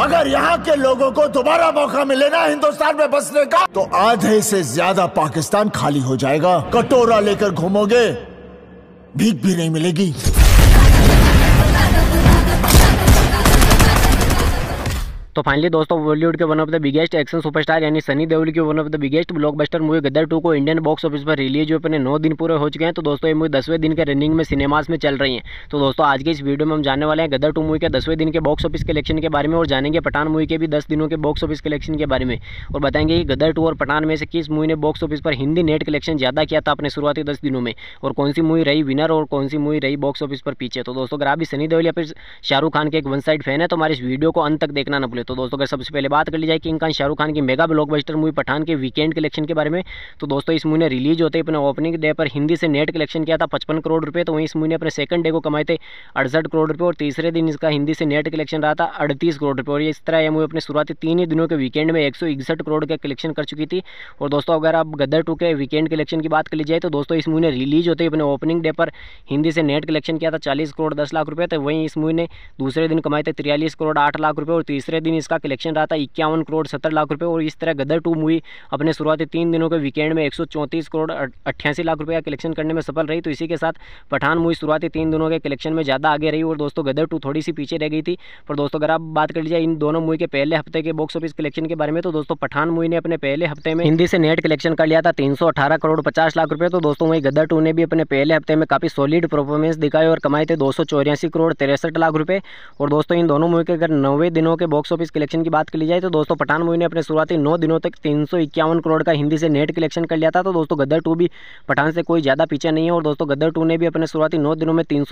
अगर यहाँ के लोगों को दोबारा मौका मिले ना हिंदुस्तान में बसने का तो आधे से ज्यादा पाकिस्तान खाली हो जाएगा कटोरा लेकर घूमोगे भीख भी नहीं मिलेगी तो फाइनली दोस्तों बॉलीवुड के one of the biggest action superstar यानी सनी देओल की one of the biggest blockbuster movie Gadar two को इंडियन बॉक्स ऑफिस पर रिलीज हुए अपने नौ दिन पूरे हो चुके हैं तो दोस्तों ये मूवी दसवें दिन के रनिंग में सिनेमाज़ में चल रही है तो दोस्तों आज के इस वीडियो में हम जाने वाले हैं गदर टू मूवी के दसवें दिन के बॉक्स ऑफिस कलेक्शन के बारे में और जानेंगे पठान मूवी के भी दस दिनों के बॉक्स ऑफिस कलेक्शन के बारे में और बताएंगे कि गदर टू और पठान में से किस मूवी ने बॉक्स ऑफिस पर हिंदी नेट कलेक्शन ज़्यादा किया था अपने शुरुआती दस दिनों में और कौन सी मूवी रही विनर और कौन सी मूवी रही बॉक्स ऑफिस पर पीछे तो दोस्तों अगर आप भी सनी देवल या फिर शाहरुख खान के एक वन साइड फैन है तो हमारे इस वीडियो को अंत तक देखना न भूलें तो दोस्तों अगर सबसे पहले बात कर ली जाए किंग खान शाहरुख खान की मेगा ब्लॉकबस्टर मूवी पठान के वीकेंड कलेक्शन के बारे में तो दोस्तों इस मूवी ने रिलीज होते अपने ओपनिंग डे पर हिंदी से नेट कलेक्शन किया था पचपन करोड़ रुपये तो वहीं इस मूवी ने अपने सेकंड डे को कमाए थे अड़सठ करोड़ रुपये और तीसरे दिन इसका हिंदी से नेट कलेक्शन रहा था अड़तीस करोड़ रुपये और इस तरह यह मूवी अपने शुरुआती तीन ही दिनों के वीकेंड में एक करोड़ का कलेक्शन कर चुकी थी और दोस्तों अगर आप गदर टू के वीकेंड कलेक्शन की बात कर ली जाए तो दोस्तों इस मूवी ने रिलीज होते अपने ओपनिंग डे पर हिंदी से नेट कलेक्शन किया था चालीस करोड़ दस लाख रुपये तो वहीं इस मूवी ने दूसरे दिन कमाए थे तिरयालीस करोड़ आठ लाख रुपये और तीसरे दिन दिन इसका कलेक्शन रहा था इक्यावन करोड़ सत्तर लाख रुपये और इस तरह गदर टू मूवी अपने शुरुआती तीन दिनों के वीकेंड में एक करोड़ अट्ठासी लाख रुपये का कलेक्शन करने में सफल रही तो इसी के साथ पठान मूवी शुरुआती तीन दिनों के कलेक्शन में ज़्यादा आगे रही और दोस्तों गदर टू थोड़ी सी पीछे रह गई थी पर दोस्तों अगर आप बात कर लीजिए इन दोनों मूवी के पहले हफ्ते के बॉक्स ऑफिस कलेक्शन के बारे में तो दोस्तों पठान मूवी ने अपने पहले हफ्ते में हिंदी से नेट कलेक्शन कर लिया था तीन करोड़ पचास लाख रुपये तो दोस्तों वहीं गदर टू ने भी अपने पहले हफ्ते में काफ़ी सॉलिड परफॉर्मेंस दिखाई और कमाए थे दो करोड़ तिरसठ लाख रुपये और दोस्तों इन दोनों मूवी के अगर नवे दिनों के बॉक्स ऑफिस ऑफिस कलेक्शन की बात की जाए तो दोस्तों पठान मूवी ने अपने शुरुआती नौ दिनों तक तीन करोड़ का हिंदी से नेट कलेक्शन कर लिया था तो दोस्तों गदर टू भी पठान से कोई ज़्यादा पीछे नहीं है और दोस्तों गदर टू ने भी अपने शुरुआती नौ दिनों में तीन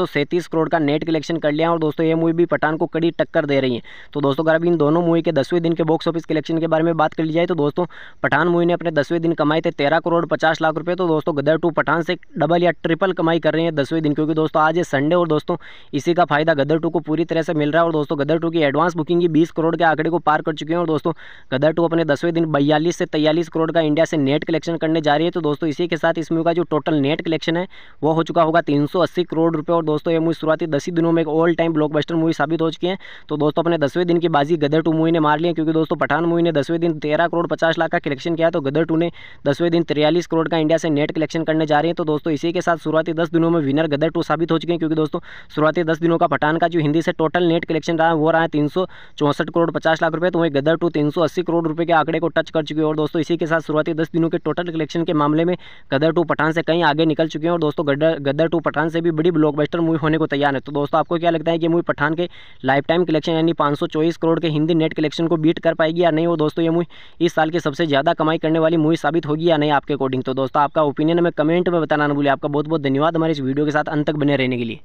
करोड़ का नेट कलेक्शन कर लिया और दोस्तों ये मूवी भी पठान को कड़ी टक्कर दे रही है तो दोस्तों अगर अभी इन दोनों मूवी के दसवें दिन के बॉक्स ऑफिस कलेक्शन के बारे में बात कर ली जाए तो दोस्तों पठान मूवी ने अपने दसवें दिन कमाए थे तेरह करोड़ पचास लाख रुपये तो दोस्तों गदर टू पठान से डबल या ट्रिपल कमाई कर रहे हैं दसवें दिन क्योंकि दोस्तों आज ये संडे और दोस्तों इसी का फायदा गदर टू को पूरी तरह से मिल रहा है और दोस्तों गदर टू की एडवांस बुकिंग की बीस करोड़ के आंकड़े को पार कर चुके हैं और दोस्तों गदर टू अपने दसवें दिन बयालीस से तैयलीस करोड़ का इंडिया से नेट कलेक्शन करने जा रही है तो दोस्तों इसी के साथ इस मूवी का जो टोटल नेट कलेक्शन है वो हो चुका होगा तीन करोड़ रुपये और दोस्तों ये मूवी शुरुआती दस ही दिनों में एक ऑल टाइम ब्लॉकबस्टर मूवी साबित हो चुकी है तो दोस्तों अपने दसवें दिन की बाजी गदर टू मूवी ने मार ली है क्योंकि दोस्तों पठान मूवी ने दसवें दिन तेरह करोड़ पचास लाख का कलेक्शन किया तो गदर टू ने दसवें दिन तिरयालीस करोड़ का इंडिया से नेट कलेक्शन करने जा रही है तो दोस्तों इसी के साथ शुरुआती दस दिनों में विनर गदर टू साबित हो चुके हैं क्योंकि दोस्तों शुरुआती दस दिनों का पठान का जो हिंदी से टोटल नेट कलेक्शन रहा है वो रहा है तीन करोड़ पचास लाख रुपए तो वहीं गदर टू तीन सौ अस्सी करोड़ रुपए के आंकड़े को टच कर चुकी है और दोस्तों इसी के साथ शुरुआती दस दिनों के टोटल कलेक्शन के मामले में गदर टू पठान से कहीं आगे निकल चुके हैं और दोस्तों गदर गदर टू पठान से भी बड़ी ब्लॉकबस्टर मूवी होने को तैयार है तो दोस्तों आपको क्या लगता है कि मूवी पठान के लाइफ टाइम कलेक्शन यानी पाँच करोड़ के हिंदी नेट कलेक्शन को बीट कर पाएगी या नहीं और दोस्तों ये मूवी इस साल की सबसे ज़्यादा कमाई करने वाली मूवी साबित होगी या नहीं आपके अकॉर्डिंग तो दोस्तों आपका ओपिनियन हमें कमेंट में बताना ना भूलिए आपका बहुत बहुत धन्यवाद हमारे इस वीडियो के साथ अंत तक बने रहने के लिए